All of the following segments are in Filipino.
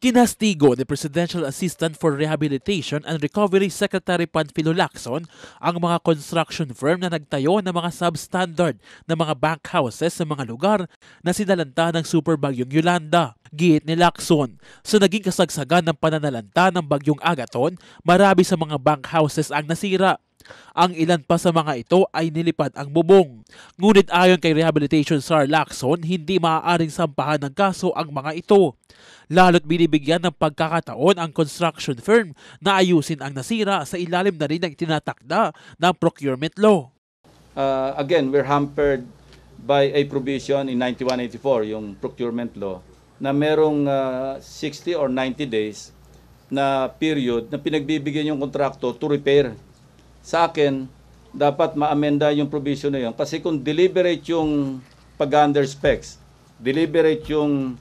Kinastigo ni Presidential Assistant for Rehabilitation and Recovery Secretary Panfilo Lacson ang mga construction firm na nagtayo ng mga substandard na mga bank houses sa mga lugar na sinalanta ng Super Bagyong Yolanda. Giit ni Lacson, sa naging kasagsagan ng pananalanta ng Bagyong Agaton, marami sa mga bank houses ang nasira. Ang ilan pa sa mga ito ay nilipad ang bubong. Ngunit ayon kay Rehabilitation Sar Lacson, hindi maaaring sampahan ng kaso ang mga ito. Lalo't binibigyan ng pagkakataon ang construction firm na ayusin ang nasira sa ilalim na rin ng tinatakda ng procurement law. Uh, again, we're hampered by a provision in 1984, yung procurement law, na merong uh, 60 or 90 days na period na pinagbibigyan yung kontrakto to repair sa akin, dapat maamenda yung provision na yun. Kasi kung deliberate yung pag-under specs, deliberate yung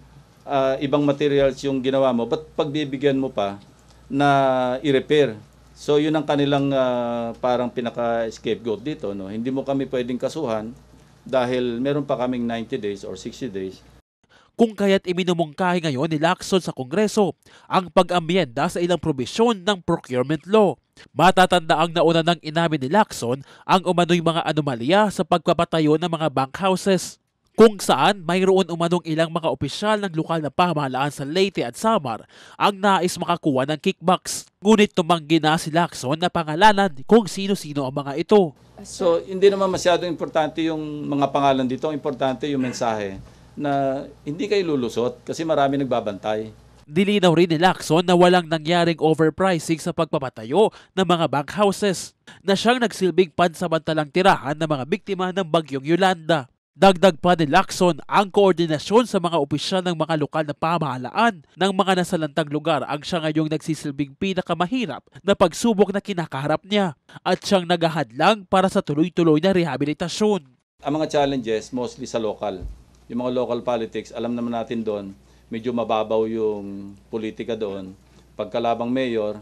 uh, ibang materials yung ginawa mo, ba't pagbibigyan mo pa na i-repair? So yun ang kanilang uh, parang pinaka-scapegoat dito. No? Hindi mo kami pwedeng kasuhan dahil meron pa kaming 90 days or 60 days kung kaya't iminumungkahi ngayon ni Lacson sa Kongreso ang pag-amyenda sa ilang provision ng procurement law. Matatanda ang nauna ng inamin ni Lacson ang umano'y mga anomalya sa pagpapatayo ng mga bank houses kung saan mayroon umanong ilang mga opisyal ng lokal na pamahalaan sa Leyte at Samar ang nais makakuha ng kickbacks. Ngunit tumanggi na si Lacson na pangalanan kung sino-sino ang mga ito. So hindi naman masyadong importante yung mga pangalan dito, importante yung mensahe na hindi kayo lulusot kasi marami nagbabantay. Dilinaw rin ni Lacson na walang nangyaring overpricing sa pagpapatayo ng mga bank houses na siyang nagsilbing pansamantalang tirahan ng mga biktima ng bagyong Yolanda. Dagdag pa ni Lacson ang koordinasyon sa mga opisyal ng mga lokal na pamahalaan ng mga nasalantang lugar ang siya ngayong nagsisilbing pinakamahirap na pagsubok na kinakaharap niya at siyang naghahadlang para sa tuloy-tuloy na rehabilitasyon. Ang mga challenges mostly sa local. Yung mga local politics, alam naman natin doon, medyo mababaw yung politika doon. Pagkalabang mayor,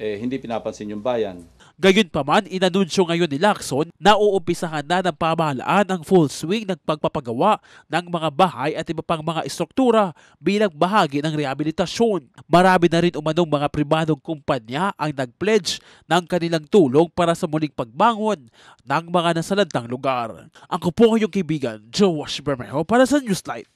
eh, hindi pinapansin yung bayan. Gayunpaman, inanunsyo ngayon ni Lacson na uumpisahan na ng pamahalaan ang full swing ng pagpapagawa ng mga bahay at iba pang mga istruktura bilang bahagi ng rehabilitasyon. Marami na rin umanong mga pribadong kumpanya ang nag-pledge ng kanilang tulong para sa muling pagbangon ng mga nasalantang lugar. Ako po kayong kaibigan, Joe Wash para sa Newslight.